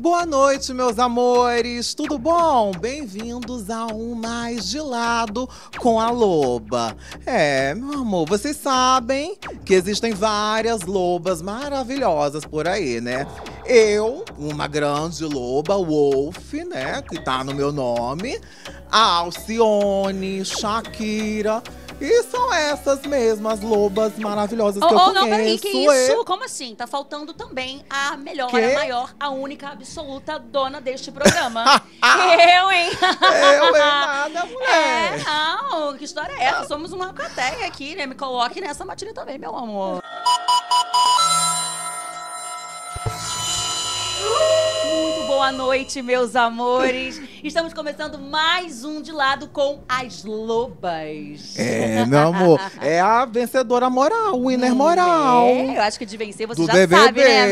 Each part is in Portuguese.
Boa noite, meus amores. Tudo bom? Bem-vindos a um Mais de Lado com a Loba. É, meu amor, vocês sabem que existem várias lobas maravilhosas por aí, né? Eu, uma grande loba, Wolf, né, que tá no meu nome. A Alcione, Shakira, e são essas mesmas lobas maravilhosas oh, que eu oh, conheço. Não, peraí, que isso? Como assim? Tá faltando também a melhor, que? a maior, a única, absoluta dona deste programa. eu, hein? eu, hein? Nada, mulher. É, não. Que história é essa? Somos uma plateia aqui, né? Me coloque nessa matilha também, meu amor. Muito boa noite, meus amores. Estamos começando mais um de lado com as lobas. É, meu amor. É a vencedora moral, winner é, moral. É, eu acho que de vencer você Do já DVD, sabe, né,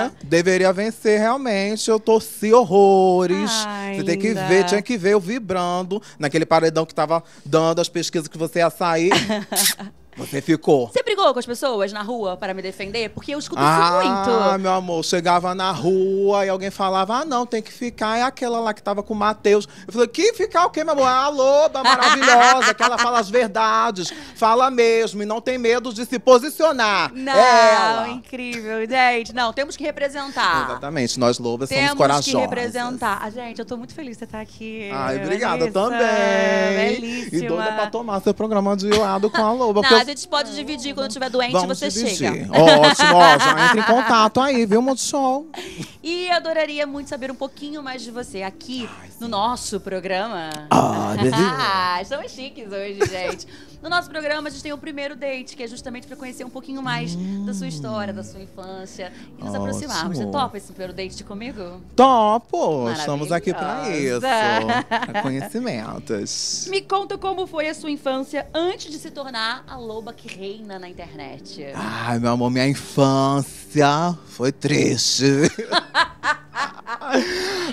amiga? Deveria vencer, realmente. Eu torci horrores. você tem que ver, tinha que ver eu vibrando naquele paredão que tava dando as pesquisas que você ia sair. Você ficou. Você brigou com as pessoas na rua para me defender? Porque eu escuto ah, isso muito. Ah, meu amor, chegava na rua e alguém falava: ah, não, tem que ficar. É aquela lá que tava com o Matheus. Eu falei: que ficar o quê, meu amor? É a loba maravilhosa, que ela fala as verdades, fala mesmo e não tem medo de se posicionar. Não, é incrível, gente. Não, temos que representar. Exatamente, nós lobas temos somos corajosos. Temos que representar. Ah, gente, eu tô muito feliz de você estar tá aqui. Ai, obrigada também. Belíssima. E doida pra tomar seu programa de lado com a loba, não, porque a gente pode dividir quando tiver doente, Vamos você dividir. chega. Ótimo, ótimo. já entra em contato aí, viu, Sol. E adoraria muito saber um pouquinho mais de você aqui Ai, no nosso programa. Ah, ah, estamos chiques hoje, gente. No nosso programa, a gente tem o primeiro date, que é justamente para conhecer um pouquinho mais hum. da sua história, da sua infância e nos Ótimo. aproximarmos. Você topa esse primeiro date comigo? Topo! Estamos aqui para isso. conhecimentos. Me conta como foi a sua infância antes de se tornar a loba que reina na internet. Ai, meu amor, minha infância foi triste.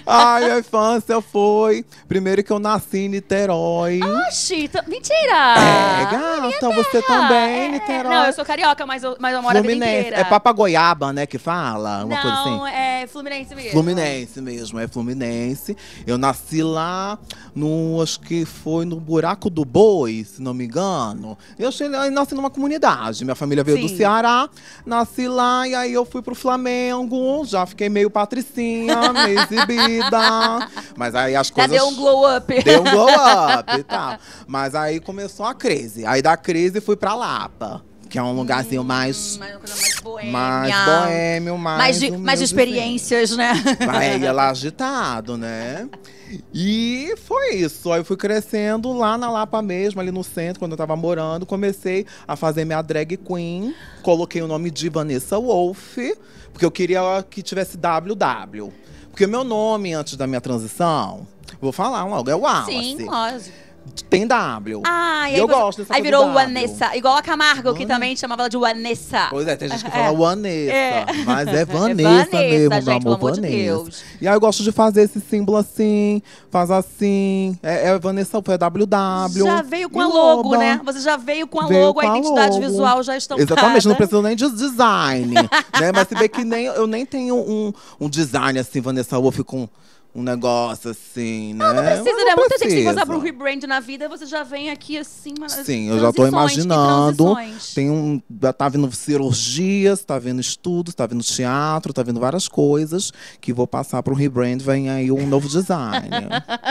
Ai, minha infância foi. Primeiro que eu nasci em Niterói. Oxi, mentira! É, ah, gata, você também, é, Niterói. Não, eu sou carioca, mas eu, mas eu moro Fluminense. a vida inteira. É Papa Goiaba, né, que fala? Uma não, coisa assim. é Fluminense mesmo. Fluminense mesmo, é Fluminense. Eu nasci lá, no, acho que foi no Buraco do Boi, se não me engano. Eu, cheguei, eu nasci numa comunidade. Minha família veio Sim. do Ceará, nasci lá e aí eu fui pro Flamengo. Já fiquei meio patricinha. exibida. Mas aí as coisas. Já deu um glow up. Deu um glow up e tal. Mas aí começou a crise. Aí da crise fui pra Lapa que é um lugarzinho hum, mais. Mais mais boêmio. Mais boêmio, mais. Mais de, mais experiências, né? Aí é lá agitado, né? E foi isso. Aí eu fui crescendo lá na Lapa mesmo, ali no centro, quando eu tava morando. Comecei a fazer minha drag queen. Coloquei o nome de Vanessa Wolf, porque eu queria que tivesse WW. Porque o meu nome antes da minha transição, vou falar um algo, é Wallace. Sim, lógico. Tem W. Ah, e eu você... gosto dessa Aí virou Vanessa. Igual a Camargo, Vanessa. que também chamava ela de Vanessa. Pois é, tem gente que é, fala é. Vanessa. É. Mas é Vanessa, é Vanessa mesmo, meu amor. Vanessa. De Deus. E aí eu gosto de fazer esse símbolo assim, faz assim. É, é Vanessa, foi WW. Já veio com a logo, né? Você já veio com a veio logo, com a, a identidade logo. visual já está Exatamente, não precisa nem de design. né? Mas se bem que nem, eu nem tenho um, um design assim, Vanessa Wolf com um negócio assim, né? Não, não precisa, não né? Muita gente tem que passar por um rebrand na vida, você já vem aqui assim, mas. Sim, eu já tô imaginando. Tem um. Tá vendo cirurgias, tá vendo estudos, tá vendo teatro, tá vendo várias coisas que vou passar para um rebrand, vem aí um novo design.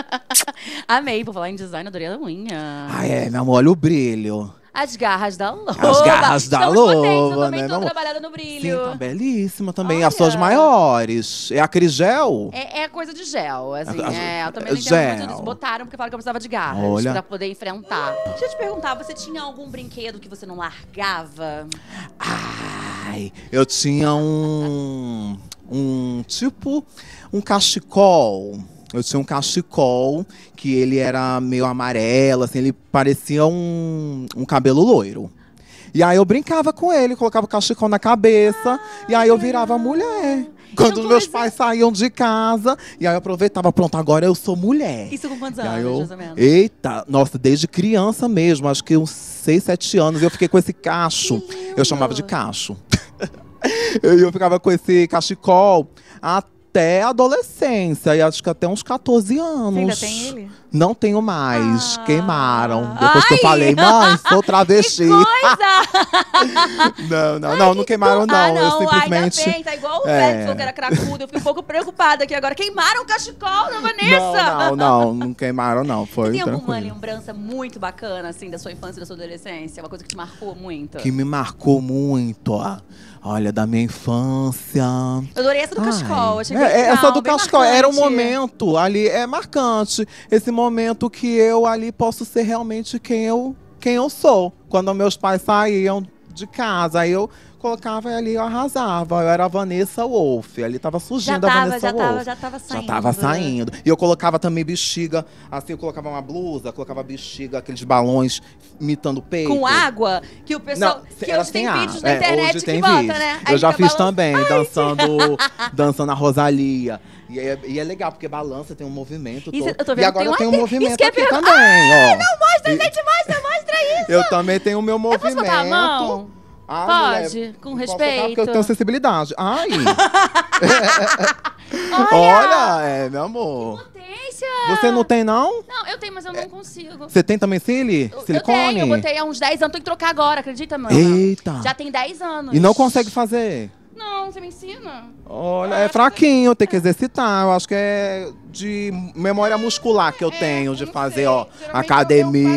Amei, por falar em design, adorei a unha. Ah, é, meu amor, olha o brilho. As garras da loba. As garras da Estamos loba, potentes, eu também né? Tô trabalhada no brilho. Sim, tá belíssima também. Olha. As suas maiores. É aquele gel? É, é coisa de gel, assim. A, é, eu também não entendo muito Botaram porque falaram que eu precisava de garras Olha. pra poder enfrentar. Deixa eu te perguntar, você tinha algum brinquedo que você não largava? Ai, eu tinha um... um tipo... um cachecol. Eu tinha um cachecol que ele era meio amarelo, assim, ele parecia um, um cabelo loiro. E aí eu brincava com ele, colocava o cachecol na cabeça, ah, e aí eu virava mulher. Quando então, meus pais saíam de casa, e aí eu aproveitava, pronto, agora eu sou mulher. Isso com quantos anos, eu, mais Eita, nossa, desde criança mesmo, acho que uns 6, 7 anos, eu fiquei com esse cacho. Eu chamava de cacho. eu ficava com esse cachecol até até a adolescência. E acho que até uns 14 anos. Você ainda tem ele? Não tenho mais. Ah. Queimaram. Depois Ai. que eu falei, mãe, sou travesti. não, não, Ai, não, não queimaram, não. Ah, não. Eu simplesmente. Ainda bem, tá igual o é. que era cracudo. Eu fico um pouco preocupada aqui agora. Queimaram o cachecol da Vanessa! Não, não, não, não queimaram, não. Foi tem tranquilo. alguma lembrança muito bacana, assim, da sua infância, e da sua adolescência? Uma coisa que te marcou muito? Que me marcou muito. Ó. Olha, da minha infância. Eu adorei essa do Cascol. Achei é, é essa do Cascol era um momento ali, é marcante. Esse momento que eu ali posso ser realmente quem eu, quem eu sou. Quando meus pais saíam de casa, aí eu colocava ali, eu arrasava. Eu era a Vanessa Wolf. Ali tava surgindo tava, a Vanessa já Wolf. Tava, já tava saindo. Já né? tava saindo. E eu colocava também bexiga, assim, eu colocava uma blusa, colocava bexiga, aqueles balões imitando peito. Com água? Que o pessoal. Não, que hoje tem água. vídeos na internet é, hoje tem que vídeo. né? Aí eu já fiz também, Ai, dançando, dançando a Rosalia. E é, e é, legal, porque balança, tem um movimento. Isso, todo. e agora eu tenho um movimento é aqui também. Ah, ó. Não, mostra, e... gente, mostra, mostra isso. Eu também tenho o meu movimento. Eu posso botar a mão? Ah, Pode, mulher, com respeito. Porque eu tenho sensibilidade. Ai! Olha, Olha, é, meu amor. Potência! Você não tem, não? Não, eu tenho, mas eu não consigo. Você tem também cílio? Silicone? Eu tenho, eu botei há uns 10 anos, tenho que trocar agora, acredita, mãe Eita! Já tem 10 anos. E não consegue fazer? Não, você me ensina? Olha, é fraquinho, tem que é. exercitar. Eu acho que é de memória muscular que eu é, tenho de fazer, sei. ó, Geralmente eu- eu faço isso lá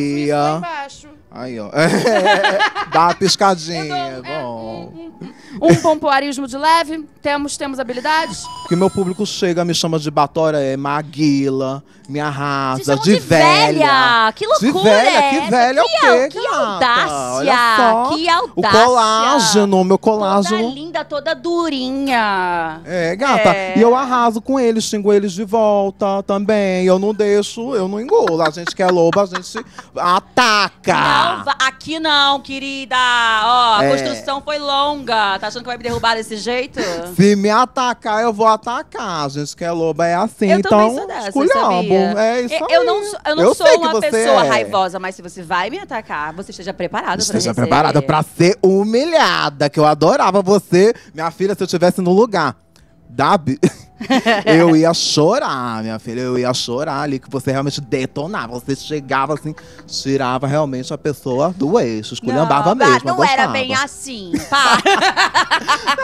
academia. embaixo. Aí, ó. Dá uma piscadinha. Dou, é, bom. É, um, um, um pompoarismo de leve. Temos, temos habilidades. Porque meu público chega, me chama de batória, é maguila, me arrasa, de, de velha. velha. Que loucura! De velha, é? que velha é o quê? Que gata? audácia! Olha só. Que audácia! O colágeno, meu colágeno. Toda linda, toda durinha. É, gata. É. E eu arraso com eles, xingo eles de volta também. Eu não deixo, eu não engulo. A gente que é lobo, a gente ataca. Não. Não, aqui não, querida. Ó, a é... construção foi longa. Tá achando que vai me derrubar desse jeito? Se me atacar, eu vou atacar. gente que é loba é assim. Eu então, também sou dessa, esculhambo. É, é isso eu, aí. Eu não, sou, eu não eu sou uma pessoa é. raivosa, mas se você vai me atacar, você esteja preparada esteja pra Esteja preparada pra ser humilhada, que eu adorava você. Minha filha, se eu estivesse no lugar da... eu ia chorar, minha filha. Eu ia chorar ali, que você realmente detonava. Você chegava assim, tirava realmente a pessoa do eixo, esculhambava não, mesmo. Não era bem assim, pá.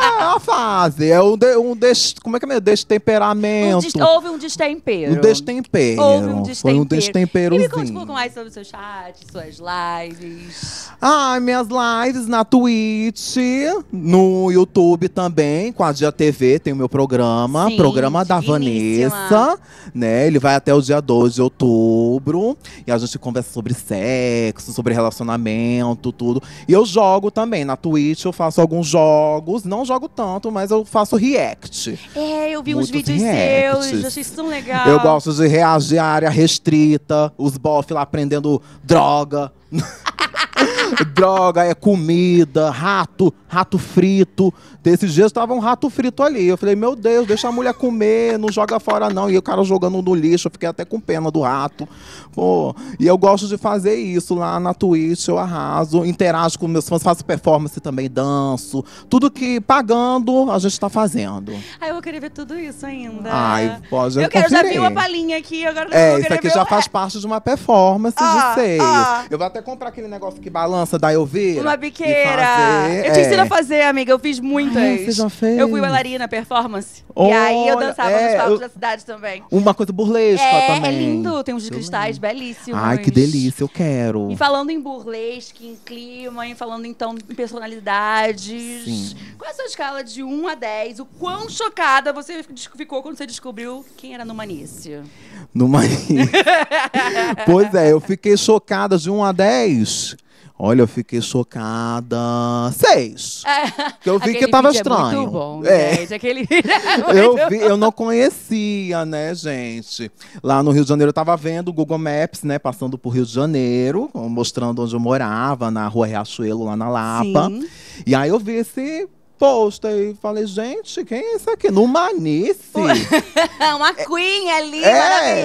é uma fase. É um, de, um des, como é que é meu? Destemperamento. Um des, houve um destempero. Um destempero. Houve um destempero. Foi um destemperozinho. E me conta um pouco mais sobre o seu chat, suas lives. Ah, minhas lives na Twitch, no YouTube também, com a Dia TV, tem o meu programa. Sim programa da Vanessa, né? Ele vai até o dia 2 de outubro. E a gente conversa sobre sexo, sobre relacionamento, tudo. E eu jogo também. Na Twitch eu faço alguns jogos. Não jogo tanto, mas eu faço react. É, eu vi Muitos uns vídeos reacts. seus. Achei isso tão legal. Eu gosto de reagir à área restrita. Os bofs lá prendendo droga. Droga, é comida, rato, rato frito. Desses dias tava um rato frito ali. Eu falei, meu Deus, deixa a mulher comer, não joga fora não. E o cara jogando no lixo, eu fiquei até com pena do rato. Pô, e eu gosto de fazer isso lá na Twitch, eu arraso, interajo com meus fãs, faço performance também, danço. Tudo que pagando, a gente tá fazendo. Ai, ah, eu vou querer ver tudo isso ainda. Ai, pode Eu quero conferir. já vi uma palhinha aqui, agora É, isso aqui já faz parte de uma performance ah, de Ah. Eu vou até comprar aquele negócio que que balança da Elvira. Uma biqueira. Fazer, eu te ensino a é. fazer, amiga. Eu fiz muitas. Ai, você já fez? Eu fui bailarina, performance. Olha, e aí eu dançava é, nos palcos eu... da cidade também. Uma coisa burlesca é, também. É lindo. Tem uns de cristais belíssimos. Ai, que delícia. Eu quero. E falando em burlesque, em clima, e falando então em personalidades. Sim. Qual é a sua escala de 1 a 10? O quão chocada você ficou quando você descobriu quem era Numanice? Numanice. pois é, eu fiquei chocada de 1 a 10. Olha, eu fiquei chocada. Seis. É, é. que eu vi que tava estranho. É muito bom, é. Gente, aquele é eu bom. eu não conhecia, né, gente? Lá no Rio de Janeiro eu tava vendo o Google Maps, né, passando por Rio de Janeiro, mostrando onde eu morava, na Rua Riachuelo, lá na Lapa. Sim. E aí eu vi esse posta e falei, gente, quem é isso aqui? No Manice. Uma queen ali, é,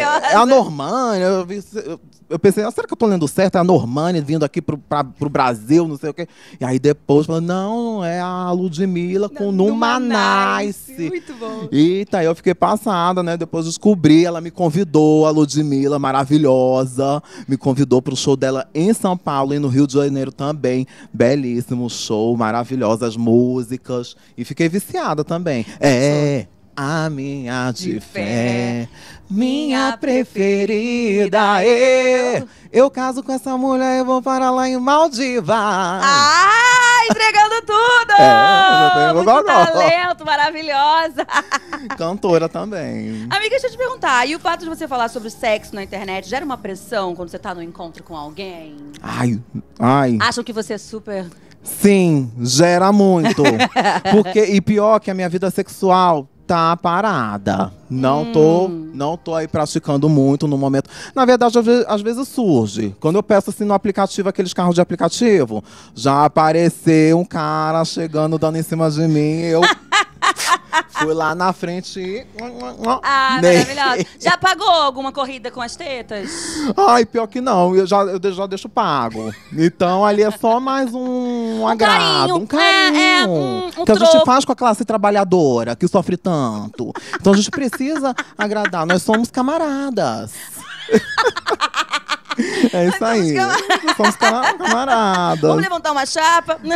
maravilhosa. É a Normânia, eu vi, eu, eu pensei, ah, será que eu estou lendo certo? É a Normani vindo aqui para o Brasil, não sei o quê. E aí depois não, é a Ludmilla com não, Numanice. Numanice. Muito bom. E tá, eu fiquei passada, né? Depois descobri, ela me convidou, a Ludmilla, maravilhosa, me convidou para o show dela em São Paulo e no Rio de Janeiro também. Belíssimo show, maravilhosas músicas. E fiquei viciada também. É a minha de, de fé, fé, minha preferida. Eu, eu caso com essa mulher e vou para lá em Maldivas. Ah, entregando tudo! é, Muito talento, maravilhosa. Cantora também. Amiga, deixa eu te perguntar, e o fato de você falar sobre sexo na internet gera uma pressão quando você tá no encontro com alguém? Ai, ai. Acham que você é super Sim, gera muito. Porque, e pior que a minha vida sexual tá parada. Não hum. tô, não tô aí praticando muito no momento. Na verdade, às vezes, surge. Quando eu peço assim no aplicativo, aqueles carros de aplicativo, já apareceu um cara chegando dando em cima de mim, eu fui lá na frente e Ah, maravilhosa. Já pagou alguma corrida com as tetas? Ai, pior que não, eu já eu já deixo pago. Então ali é só mais um um agrado, um carinho. É, é, um, um que então a gente faz com a classe trabalhadora, que sofre tanto. Então a gente precisa agradar. Nós somos camaradas. É isso aí. Somos camaradas. Vamos levantar uma chapa.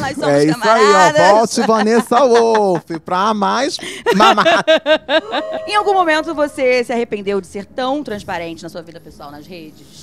Nós somos é isso camaradas. aí, ó. Volte Vanessa Wolf pra mais mamar. em algum momento você se arrependeu de ser tão transparente na sua vida pessoal nas redes?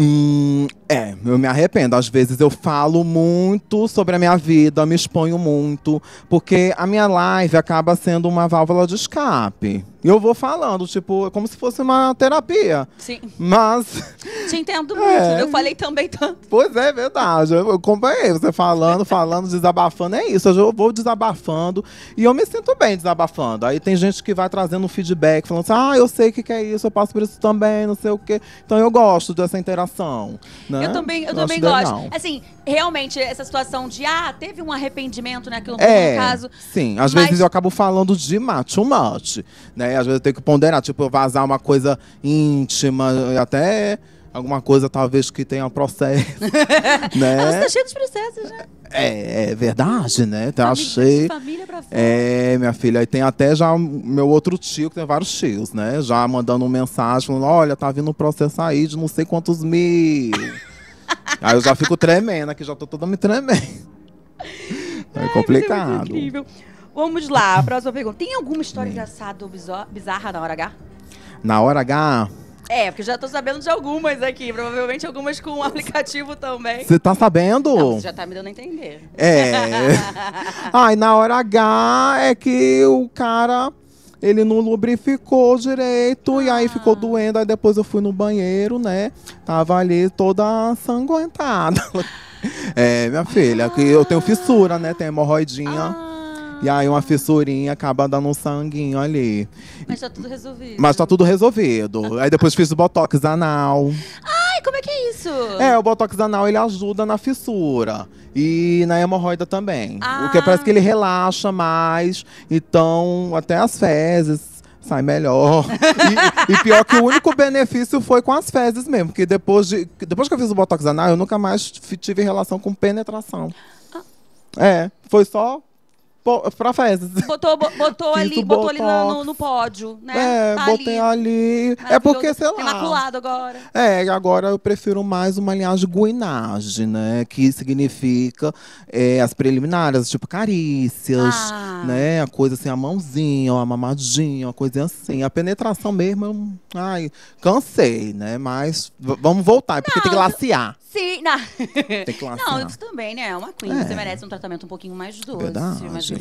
Hum, é, eu me arrependo. Às vezes eu falo muito sobre a minha vida, me exponho muito, porque a minha live acaba sendo uma válvula de escape eu vou falando, tipo, é como se fosse uma terapia. Sim. Mas. Te entendo é. muito. É. Eu falei também tanto. Pois é, é verdade. Eu acompanhei você falando, falando, desabafando. É isso. Eu vou desabafando. E eu me sinto bem desabafando. Aí tem gente que vai trazendo feedback, falando assim: ah, eu sei o que, que é isso, eu passo por isso também, não sei o quê. Então eu gosto dessa interação. Né? Eu também, eu, também gosto. Assim, realmente, essa situação de, ah, teve um arrependimento né, que é, caso. Sim, às mas... vezes eu acabo falando demais, too much, né? É, às vezes eu tenho que ponderar, tipo, vazar uma coisa íntima, até alguma coisa talvez que tenha processo. né? Ah, você tá cheio de processos, né? É, é verdade, né? Então, família, achei. Família pra fora. É, minha filha. E tem até já meu outro tio, que tem vários tios, né? Já mandando um mensagem falando: olha, tá vindo um processo aí de não sei quantos mil. aí eu já fico tremendo, aqui já tô toda me tremendo. É, é complicado. É incrível. Vamos lá, próxima pergunta. Tem alguma história engraçada ou bizarra na hora H? Na hora H. É, porque já tô sabendo de algumas aqui. Provavelmente algumas com o aplicativo também. Você tá sabendo? você já tá me dando a entender. É. Ai, ah, na hora H é que o cara. Ele não lubrificou direito ah. e aí ficou ah. doendo. Aí depois eu fui no banheiro, né? Tava ali toda sanguentada. é, minha filha, ah. que eu tenho fissura, né? Tenho hemorroidinha. Ah, e aí uma fissurinha acaba dando um sanguinho ali. Mas tá tudo resolvido. Mas tá tudo resolvido. Ah. aí depois fiz o botox anal. Ai, como é que é isso? É, o botox anal ele ajuda na fissura e na hemorroida também. Ah. O que ah. parece que ele relaxa mais, então até as fezes sai melhor. e, e, pior que o único benefício foi com as fezes mesmo, porque depois, de, depois que eu fiz o botox anal, eu nunca mais tive relação com penetração. Ah. É, foi só pra festa. Botou, botou ali, botou ali no, no, pódio, né? É, tá botei ali. É porque, sei lá. Imaculado agora. É, agora eu prefiro mais uma linhagem guinage, né? Que significa é, as preliminares, tipo carícias, ah. né? A coisa assim, a mãozinha, a mamadinha, uma coisa assim. A penetração mesmo, eu, ai, cansei, né? Mas vamos voltar, porque não, tem que lacear. Sim, não. Tem que Não, isso também, né? É uma queen, é. você merece um tratamento um pouquinho mais doce. Verdade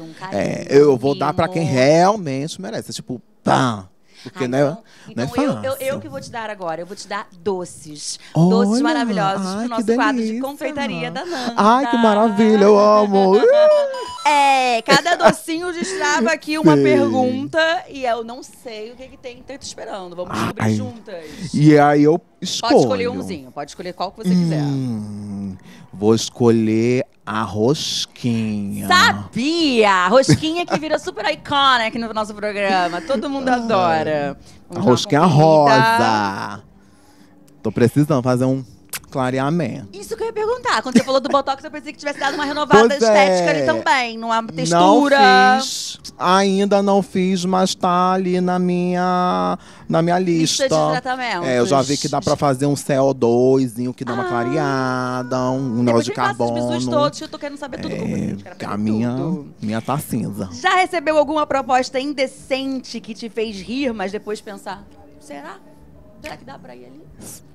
um é, carinho. É, eu vou dar para quem realmente merece. Tipo, pá. Porque ai, ah, né, então, não, é, então, não é eu, eu, eu, que vou te dar agora. Eu vou te dar doces. Olha, doces maravilhosos ai, pro nosso delícia. quadro de confeitaria da Nanda. Ai, que maravilha, eu amo. é, cada docinho destrava aqui uma pergunta e eu não sei o que, que tem que tá te esperando. Vamos ah, descobrir ai. juntas. E aí eu escolho. Pode escolher umzinho, pode escolher qual que você hum, quiser. Vou escolher a rosquinha. Sabia! A rosquinha que vira super icônica aqui no nosso programa. Todo mundo adora. Ah, Vamos a rosquinha rosa. Tô precisando fazer um clareamento. Isso que eu ia perguntar. Quando você falou do Botox, eu pensei que tivesse dado uma renovada pois estética é. ali também, numa textura. Não fiz, ainda não fiz, mas tá ali na minha, na minha lista. lista de tratamento. É, eu já vi que dá pra fazer um CO2, que dá ah. uma clareada, um negócio de carbono. Esses todos, eu tô querendo saber tudo. É, que a minha, tudo. minha tá cinza. Já recebeu alguma proposta indecente que te fez rir, mas depois pensar, será? Será que dá pra ir ali?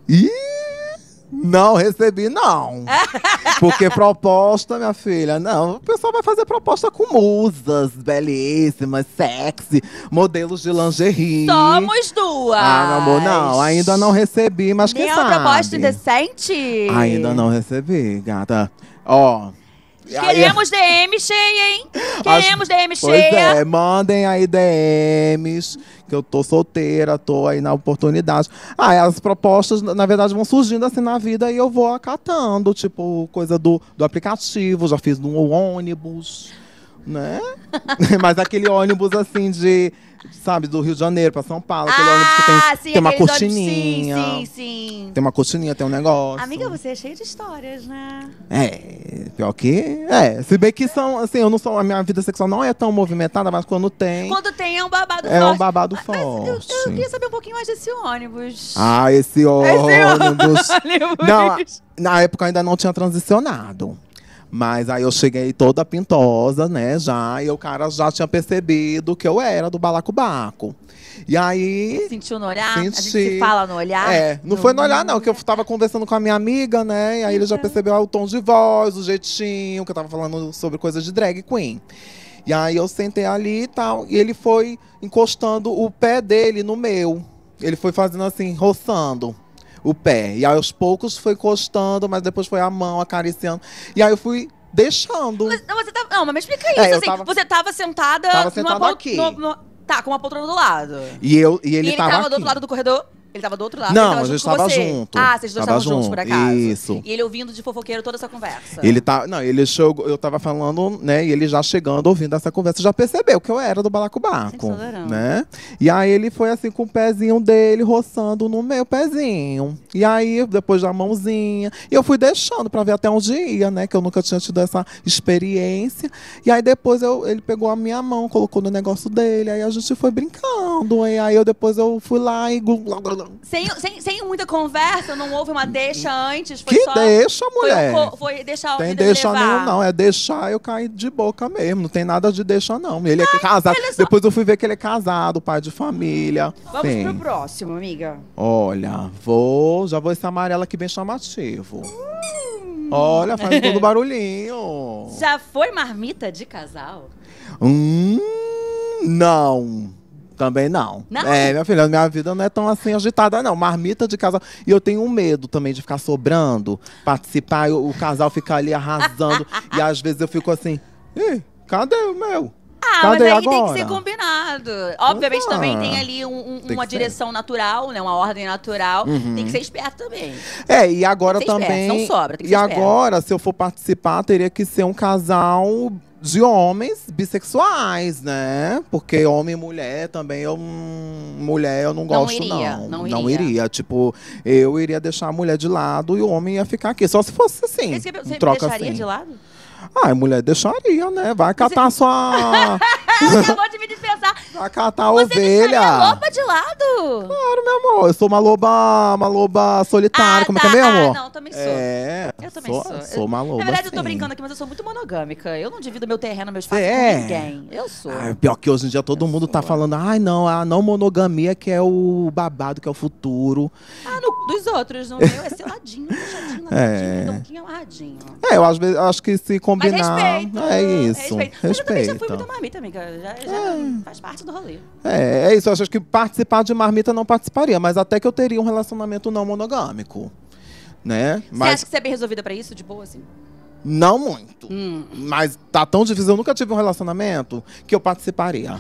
Ih! Não recebi, não. Porque proposta, minha filha, não. O pessoal vai fazer proposta com musas belíssimas, sexy, modelos de lingerie. Somos duas. Ah, meu amor, não. Ainda não recebi, mas quem Nenhuma proposta decente? Ainda não recebi, gata. Ó, Queremos DM cheia, hein? Queremos As... DM cheia. Pois é, mandem aí DMs porque eu tô solteira, tô aí na oportunidade. Ah, as propostas, na verdade, vão surgindo assim na vida e eu vou acatando, tipo, coisa do, do aplicativo, já fiz no ônibus. Né? Mas aquele ônibus assim de, sabe, do Rio de Janeiro pra São Paulo. Aquele Ah, ônibus que tem, sim, tem uma cortininha. Sim, sim, sim. Tem uma cortininha, tem um negócio. Amiga, você é cheia de histórias, né? É, pior que. É, se bem que são, assim, eu não sou. A minha vida sexual não é tão movimentada, mas quando tem, Quando tem é um babado é forte. um babado Mas eu- forte. Eu, queria saber um pouquinho mais desse ônibus. Ah, esse ônibus. ônibus. Não, Na época ainda não tinha transicionado. Mas aí eu cheguei toda pintosa, né? Já, e o cara já tinha percebido que eu era do balacobaco. E aí. Sentiu no olhar? Senti... A gente se fala no olhar? É, não no foi no olhar, não, que eu tava conversando com a minha amiga, né? E aí ele já então. percebeu o tom de voz, o jeitinho, que eu tava falando sobre coisas de drag queen. E aí eu sentei ali e tal, e ele foi encostando o pé dele no meu. Ele foi fazendo assim, roçando o pé. E aí, aos poucos foi encostando, mas depois foi a mão acariciando. E aí eu fui deixando. Mas, não, você tá, não, mas me explica isso, é, assim. Tava, você tava sentada. Tava sentada aqui. No, no, tá, com uma poltrona do lado. E, eu, e ele, e ele tava, tava do outro lado do corredor? Ele tava do outro lado. Não, mas eu estava junto. Ah, vocês dois estavam junto. juntos, por acaso. Isso. E ele ouvindo de fofoqueiro toda essa conversa. Ele tá. Não, ele chegou. Eu tava falando, né? E ele já chegando, ouvindo essa conversa, já percebeu que eu era do balacobaco. Né? E aí ele foi assim com o pezinho dele, roçando no meu pezinho. E aí, depois da mãozinha. E eu fui deixando pra ver até onde ia, né? Que eu nunca tinha tido essa experiência. E aí depois eu, ele pegou a minha mão, colocou no negócio dele. Aí a gente foi brincando. E aí eu depois eu fui lá e. Sem, sem, sem muita conversa, não houve uma deixa antes? Foi que só, deixa, mulher? Foi, foi deixar o Tem deixa não, não. É deixar eu cair de boca mesmo. Não tem nada de deixa, não. Ele é Ai, é casado. Ele é só... Depois eu fui ver que ele é casado, pai de família. Vamos Sim. pro próximo, amiga. Olha, vou. Já vou esse amarelo aqui bem chamativo. Hum. Olha, faz todo barulhinho. Já foi marmita de casal? Hum, não. Também não. não. É, minha filha, minha vida não é tão assim agitada, não. Marmita de casal. E eu tenho um medo também de ficar sobrando, participar, eu, o casal ficar ali arrasando. e às vezes eu fico assim, Ih, cadê o meu? Ah, Cadê mas aí agora? tem que ser combinado. Obviamente também é. tem ali um, um, tem uma direção ser. natural, né? Uma ordem natural. Uhum. Tem que ser esperto também. É, e agora também. Esperto, não sobra, tem que e ser E agora, se eu for participar, teria que ser um casal de homens bissexuais, né? Porque homem e mulher também, eu, hum, mulher eu não, não gosto, iria, não. Não, não iria. Tipo, eu iria deixar a mulher de lado e o homem ia ficar aqui. Só se fosse assim. Você, você troca me deixaria assim. de lado? Ah, mulher, deixaria, né? Vai catar é- você... sua. Acabou de me dispensar. Vai catar a você ovelha. Você a loba de lado? Claro, meu amor. Eu sou uma loba, uma loba solitária. Ah, Como é tá. é que é, meu amor? Ah, não, também sou. É. Eu também sou. Sou, sou uma loba. Na verdade, sim. eu tô brincando aqui, mas eu sou muito monogâmica. Eu não divido meu terreno, meus fatos é. com ninguém. Eu sou. Ah, pior que hoje em dia todo eu mundo tá sou. tá falando, ai, ah, não, a não monogamia que é o babado, que é o futuro. Ah, no, dos outros. não meu é seladinho, fechadinho, é. ladinho, é. É, eu acho, acho que se combinar. Mas respeito, é isso. Respeito. Mas eu também já fui muita marmita, amiga. Já, já é. faz parte do rolê. É, é isso. Eu acho que participar de marmita não participaria, mas até que eu teria um relacionamento não monogâmico. Né? Você mas... acha que você é bem resolvida pra isso, de boa, assim? Não muito. Hum. Mas tá tão difícil. Eu nunca tive um relacionamento que eu participaria.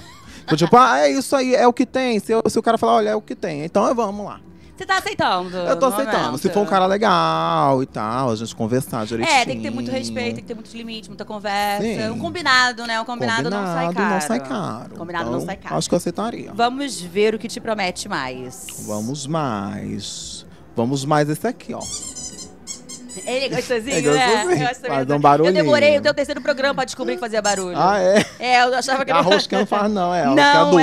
eu, tipo, ah, é isso aí, é o que tem. Se, eu, se o cara falar, olha, é o que tem. Então vamos lá. Você tá aceitando? Eu tô aceitando. Momento. Se for um cara legal e tal, a gente conversar é, direitinho. É, tem que ter muito respeito, tem que ter muitos limites, muita conversa. Sim. Um combinado, né? Um combinado, combinado não sai caro. não sai caro. Combinado então, não sai caro. Acho que eu aceitaria. Vamos ver o que te promete mais. Vamos mais. Vamos mais esse aqui, ó. Ele é gostosinho, é gostosinho. né? Faz um barulhinho. Eu demorei o teu terceiro programa pra descobrir que fazia barulho. Ah, é? É, eu achava que... A rosca não faz não, é a não, rosca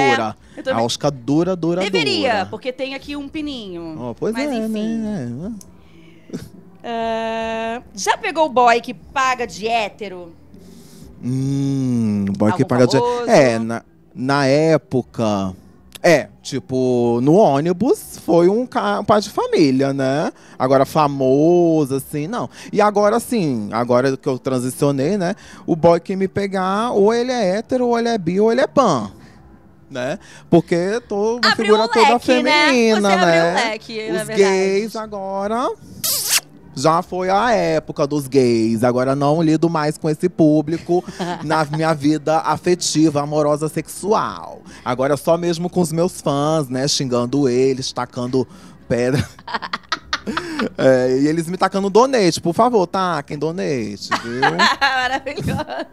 é. dura. A rosca dura, dura, Deveria, dura. porque tem aqui um pininho. Oh, pois Mas, é, né, enfim. Né? Uh, já pegou o boy que paga de hétero? Hum, boy Algum que paga famoso? de hétero. É, na, na época... É, tipo, no ônibus foi um, um pai de família, né? Agora famoso, assim, não. E agora sim, agora que eu transicionei, né? O boy que me pegar, ou ele é hétero, ou ele é bi, ou ele é pan. Né? Porque tô uma abriu figura um leque, toda né? feminina, né? Você né? Leque, Os gays agora já foi a época dos gays. Agora não lido mais com esse público na minha vida afetiva, amorosa, sexual. Agora é só mesmo com os meus fãs, né? Xingando eles, tacando pedra. É, e eles me tacando donate, por favor, taquem donate, viu? Maravilhosa.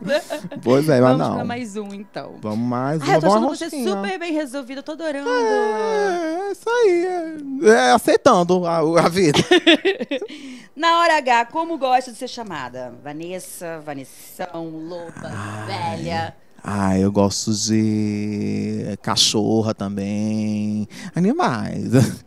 Pois é, mas Vamos não. Vamos mais um, então. Vamos mais um. Ah, eu tô achando você super bem resolvido, eu tô adorando. É, é isso aí. É, é aceitando a, a vida. Na hora H, como gosta de ser chamada? Vanessa, Vanessão, Loba, Ai. Velha. Ah, eu gosto de cachorra também, animais.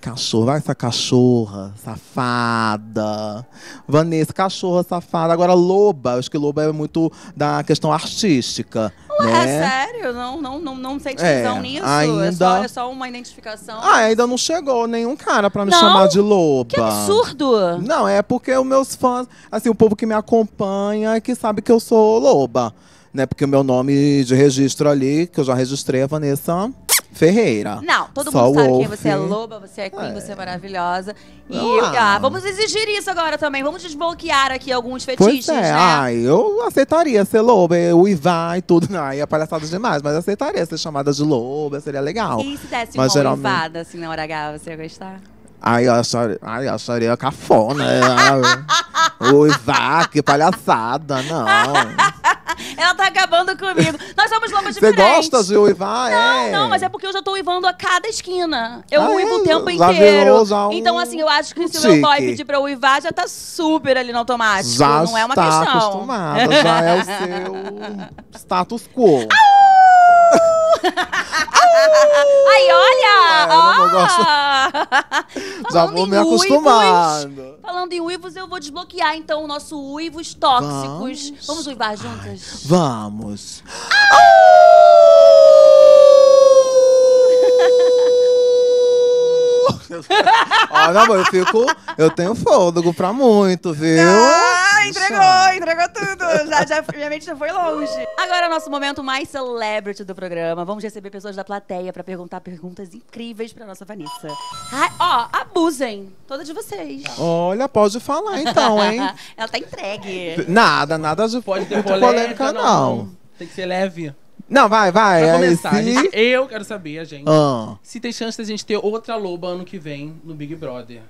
Cachorra, essa cachorra safada. Vanessa, cachorra safada. Agora, loba. Acho que loba é muito da questão artística. Ué, né? é sério? Não, não, não, não tem divisão é, nisso? Ainda... É só, é, só, uma identificação? Ah, ainda não chegou nenhum cara pra me não? chamar de loba. Que absurdo! Não, é porque os meus fãs, assim, o povo que me acompanha, é que sabe que eu sou loba. Né? Porque o meu nome de registro ali, que eu já registrei, é Vanessa Ferreira. Não, todo Só mundo sabe quem você é loba, você é queen, é. você é maravilhosa. E ah. ah. vamos exigir isso agora também. Vamos desbloquear aqui alguns fetiches, pois é. né? Ah, eu aceitaria ser loba, o Ivan e tudo. Não, é palhaçada demais, mas aceitaria ser chamada de loba, seria legal. E se desse uma geralmente... Ivada, assim, na hora H, você ia gostar? Ai, eu acharia, ai, eu acharia cafona. Né? Uivá, que palhaçada, não. Ela tá acabando comigo. Nós somos lobas de diferentes. Você gosta de uivar? Não, é. não, mas é porque eu já tô uivando a cada esquina. Eu ah, é? uivo é, o tempo inteiro. Um... Então, assim, eu acho que se o meu boy pedir pra uivar, já tá super ali no automático. Já não é uma questão. acostumada, já é o seu status quo. Uh! Ai, olha! É, Ó! Oh! Os avô me Falando em uivos, eu vou desbloquear então o nosso uivos tóxicos. Vamos, Vamos uivar juntas? Vamos. Ah! Olha, amor, eu fico. Eu tenho fôlego pra muito, viu? Não entregou, entregou tudo. Já, já, minha mente já foi longe. Agora é o nosso momento mais celebrity do programa. Vamos receber pessoas da plateia pra perguntar perguntas incríveis pra nossa Vanessa. Ai, ó, abusem. Toda de vocês. Olha, pode falar então, hein? Ela tá entregue. Nada, nada pode ter polêmica, polêmica não. não. Tem que ser leve. Não, vai, vai. Pra é começar, gente, eu quero saber, gente, ah. se tem chance da gente ter outra loba ano que vem no Big Brother.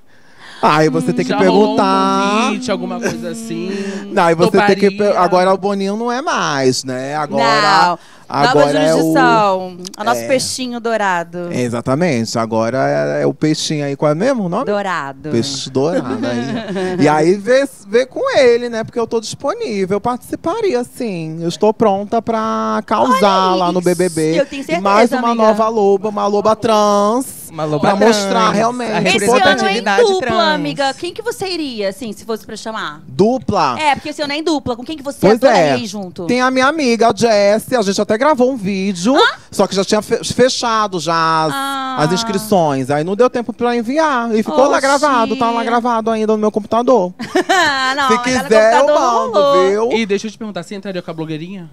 Aí você hum, tem que perguntar. Um convite, alguma coisa assim. Não, aí você Toparia. tem que. Agora o Boninho não é mais, né? Agora. Não. Agora Nova jurisdição. É o... nosso é... peixinho dourado. Exatamente. Agora é, é, o peixinho aí. Qual é mesmo o nome? Dourado. Peixe dourado aí. e aí vê, vê com ele, né? Porque eu tô disponível. Eu participaria, sim. Eu estou pronta pra causar lá no BBB. Eu tenho certeza, mais uma amiga. nova loba, uma loba trans. Uma loba pra trans. mostrar realmente. A representatividade esse ano é em dupla, trans. amiga. Quem que você iria, assim, se fosse pra chamar? Dupla? É, porque se eu é em dupla. Com quem que você pois é. adoraria é. junto? Tem a minha amiga, a Jess. A gente até gravou um vídeo, só que já tinha fechado já as, ah. as, inscrições. Aí não deu tempo pra enviar. E ficou Oxi. lá gravado, tá lá gravado ainda no meu computador. Ah, não, Se quiser, eu mando, viu? E deixa eu te perguntar, você entraria com a blogueirinha?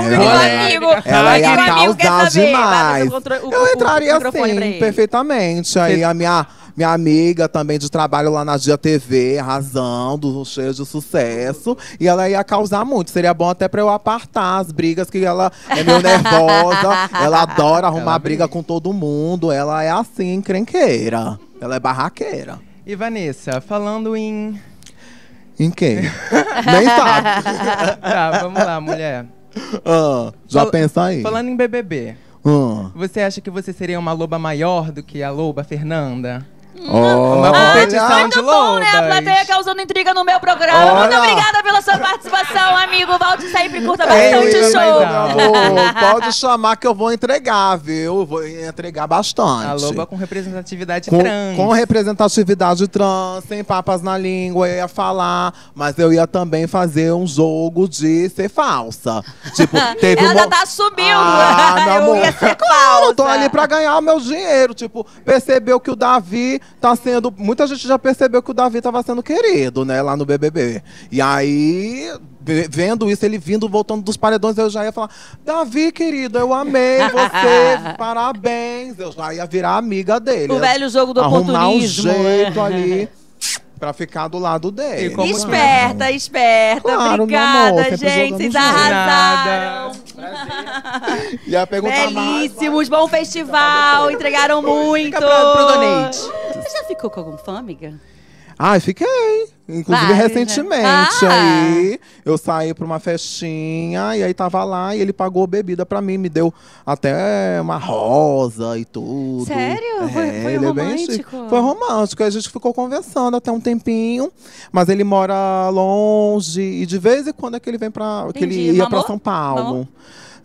amigo. Ela ia causar demais. Eu entraria assim, perfeitamente. Aí a minha minha amiga também de trabalho lá na Dia TV, arrasando, cheia de sucesso. E ela ia causar muito. Seria bom até pra eu apartar as brigas, que ela é meio nervosa, ela adora arrumar ela briga com todo mundo. Ela é assim, crenqueira Ela é barraqueira. E Vanessa, falando em. Em quem? Nem sabe. tá, vamos lá, mulher. Uh, já Fal pensa aí. Falando em BBB, uh. Ah. você acha que você seria uma loba maior do que a loba Fernanda? Oh, uma competição ah, então é Né? A plateia causando é intriga no meu programa. Olha. Muito obrigada pela sua participação, amigo. Volte sempre curta bastante Ei, show. Pode chamar que eu vou entregar, viu? Vou entregar bastante. A Loba com representatividade com, trans. Com representatividade trans, sem papas na língua, eu ia falar. Mas eu ia também fazer um jogo de ser falsa. Tipo, teve Ela tá subindo. Ah, meu amor. Eu ia ser falsa. Claro, tô ali pra ganhar o meu dinheiro. Tipo, percebeu que o Davi tá sendo. Muita gente já percebeu que o Davi tava sendo querido, né, lá no BBB. E aí, vendo isso, ele vindo, voltando dos paredões, eu já ia falar: Davi, querido, eu amei você, parabéns. Eu já ia virar amiga dele. O velho jogo do Arrumar oportunismo. um jeito né? ali. Pra ficar do lado dele. Esperta, não. esperta. Claro, Obrigada, amor, tá gente. Vocês arrasaram. e a pergunta Belíssimos, mais, bom tá festival. Entregaram muito. Fica pra, pro Donate. Você já ficou com algum fã, amiga? Ai, fiquei. Inclusive, Vai, né? recentemente ah. aí, eu saí pra uma festinha e aí tava lá e ele pagou bebida pra mim, me deu até uma rosa e tudo. Sério? É, foi, foi é romântico? É foi romântico. A gente ficou conversando até um tempinho, mas ele mora longe e de vez em quando é que ele vem pra. Entendi. que ele ia para pra São Paulo.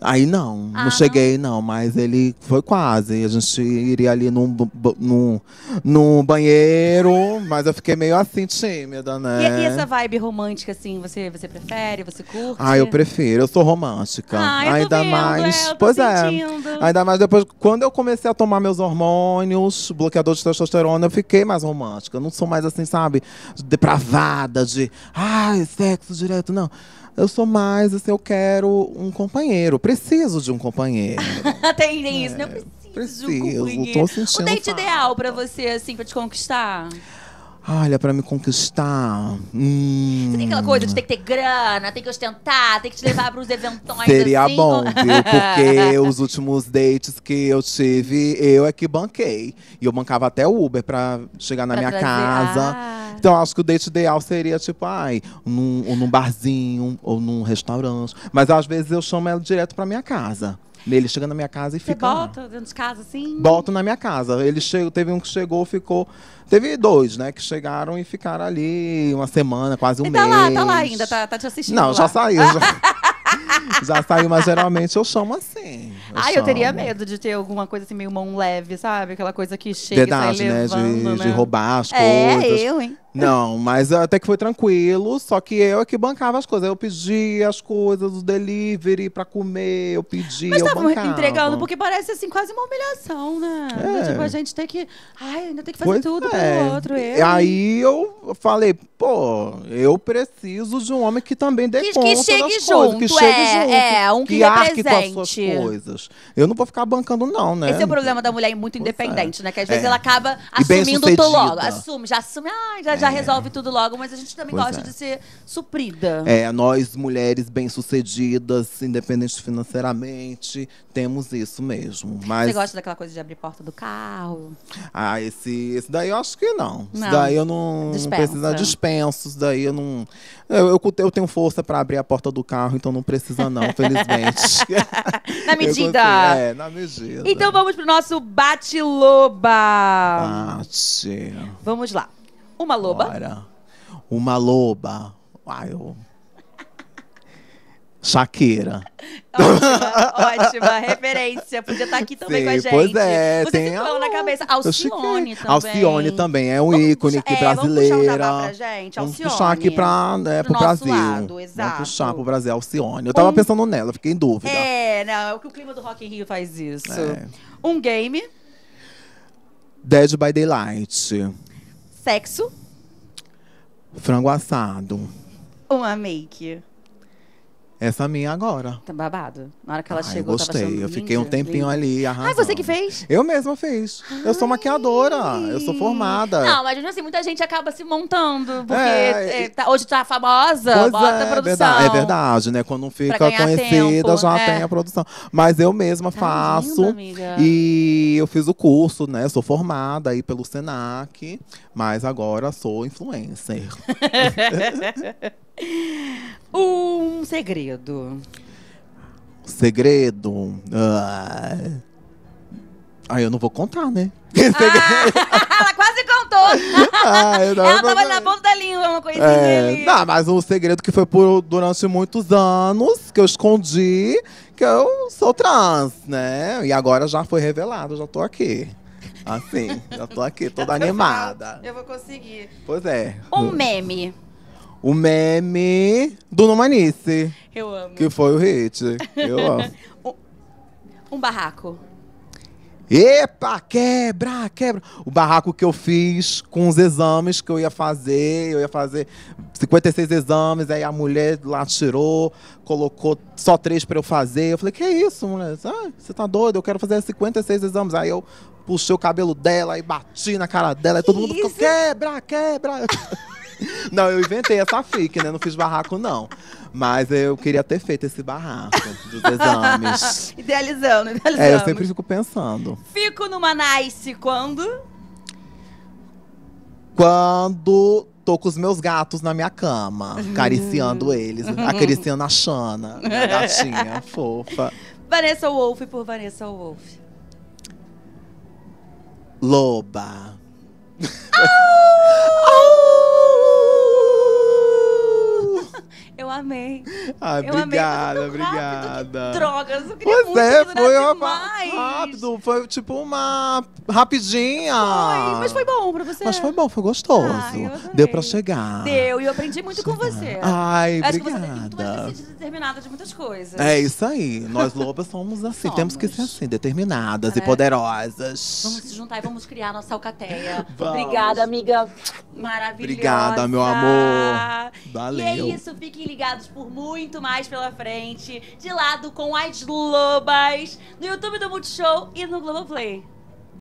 Aí não, ah, não cheguei não. não, mas ele foi quase. A gente iria ali num, num, num banheiro, mas eu fiquei meio assim tímida, né? E, e, essa vibe romântica, assim, você, você prefere, você curte? Ah, eu prefiro, eu sou romântica. Ah, eu ainda vendo, mais. É, pois é, sentindo. é. Ainda mais depois, quando eu comecei a tomar meus hormônios, bloqueador de testosterona, eu fiquei mais romântica. Eu não sou mais assim, sabe, depravada de ai, sexo direto, não eu sou mais, assim, eu quero um companheiro. Preciso de um companheiro. Até é, isso, né? Eu preciso, preciso um Tô sentindo o date falta. ideal pra você, assim, pra te conquistar? Olha, pra me conquistar. Hum. Você tem aquela coisa de ter que ter grana, tem que ostentar, tem que te levar pros eventões. Seria assim, bom, viu? Porque os últimos dates que eu tive, eu é que banquei. E eu bancava até o Uber pra chegar na pra minha trazer. casa. Ah então acho que o date ideal seria tipo, ai, num, ou num barzinho ou num restaurante. Mas às vezes eu chamo ela direto pra minha casa. Ele chega na minha casa e Você fica. Bota lá. dentro de casa, assim? Bota na minha casa. Ele chegou, teve um que chegou, ficou. Teve dois, né? Que chegaram e ficaram ali uma semana, quase um e mês. Tá lá, tá lá ainda, tá, tá te assistindo. Não, lá. já saiu. Já, já saiu, mas geralmente eu chamo assim. Eu ah, eu teria medo de ter alguma coisa assim, meio mão leve, sabe? Aquela coisa que chega Verdade, e sai né? Levando, de, né? de roubar as é, coisas. É, eu, hein? Não, mas até que foi tranquilo, só que eu é que bancava as coisas. Eu pedia as coisas, o delivery pra comer, eu pedia, Mas eu bancava. entregando, porque parece assim, quase uma humilhação, né? É. Tipo, a gente tem que. Ai, ainda tem que fazer pois tudo é. pelo outro. E Aí eu falei, pô, eu preciso de um homem que também dê que, conta que chegue das junto, coisas, que chegue é, junto, é, um que, que represente. com as suas coisas. Eu não vou ficar bancando não, né? Esse é o problema da mulher muito é. independente, é. né? Que às é. vezes ela acaba assumindo tudo logo. Assume, já assume, ai, já, já já é. resolve tudo logo, mas a gente também pois gosta é. de ser suprida. É, nós mulheres bem-sucedidas, independentes financeiramente, temos isso mesmo. Mas... Você gosta daquela coisa de abrir porta do carro? Ah, esse, esse daí eu acho que não. não. daí eu não Dispensa. precisa dispenso, isso daí eu não. Eu, eu, eu tenho força para abrir a porta do carro, então não precisa, não, felizmente. na medida. Consigo, é, na medida. Então vamos pro nosso bate-loba. Bate. Vamos lá. Uma loba. Ora, uma loba. Ai, eu... Shakira. Ótima, ótima referência. Podia estar tá aqui também Sim, com a gente. Pois é, Você tem a... na cabeça. É. Alcione também. Alcione também é um vamos ícone puxar, aqui é, brasileira. Vamos puxar, aqui para né, pro, Brasil. Lado, exato. Vamos puxar pro Brasil, Alcione. Eu tava um... pensando nela, fiquei em dúvida. É, não, é o que o clima do Rock in Rio faz isso. É. Um game. Dead by Daylight. Sexo. Frango assado. Uma make. Essa minha agora. Tá babado. Na hora que ela Ai, ah, chegou, eu gostei. eu fiquei um tempinho ali arrasando. Ah, você que fez? Eu mesma fiz. Ai. Eu sou maquiadora. Eu sou formada. Não, mas assim, muita gente acaba se montando. Porque é, é, tá, hoje tá famosa, pois bota é, é a produção. Verdade, é verdade, né? Quando fica conhecida, tempo, já é. tem a produção. Mas eu mesma tá faço. Linda, e eu fiz o curso, né? Sou formada aí pelo Senac. Mas agora sou influencer. um segredo. Segredo. Ah, ah eu não vou contar, né? Ah, ela quase contou. Ah, não, ela tava na ponta da língua, uma coisinha é, assim, ali. Não, mas um segredo que foi por durante muitos anos que eu escondi que eu sou trans, né? E agora já foi revelado, já tô aqui. Assim, já tô aqui, toda animada. Eu vou conseguir. Pois é. Um meme o meme do Numanice. Eu amo. Que foi o hit. Eu amo. um, barraco. Epa, quebra, quebra. O barraco que eu fiz com os exames que eu ia fazer, eu ia fazer 56 exames, aí a mulher lá tirou, colocou só três para eu fazer. Eu falei, que isso, mulher? Ah, você tá doido? Eu quero fazer 56 exames. Aí eu puxei o cabelo dela e bati na cara dela, e todo mundo ficou, quebra, quebra. Não, eu inventei essa fique, né? Não fiz barraco, não. Mas eu queria ter feito esse barraco dos exames. idealizando, idealizando. É, eu sempre fico pensando. Fico numa nice quando? Quando tô com os meus gatos na minha cama, uhum. acariciando eles, uhum. acariciando a Xana, a gatinha fofa. Vanessa Wolf por Vanessa Wolf. Loba. oh! Eu amei. Ah, eu obrigada, amei, obrigada. Que drogas, eu queria pois é, foi uma, rápido, foi tipo uma rapidinha. Foi, mas foi bom pra você. Mas foi bom, foi gostoso. Ai, Deu pra chegar. Deu, e eu aprendi muito chegar. com você. Ai, Acho obrigada. Acho que você tem muito determinada de muitas coisas. É isso aí, nós lobas somos assim, somos. temos que ser assim, determinadas é. e poderosas. Vamos se juntar e vamos criar nossa alcateia. Vamos. Obrigada, amiga maravilhosa. Obrigada, meu amor. Valeu. E é isso, fique ligados por muito mais pela frente. De lado com as Lobas, no YouTube do Multishow e no Globoplay.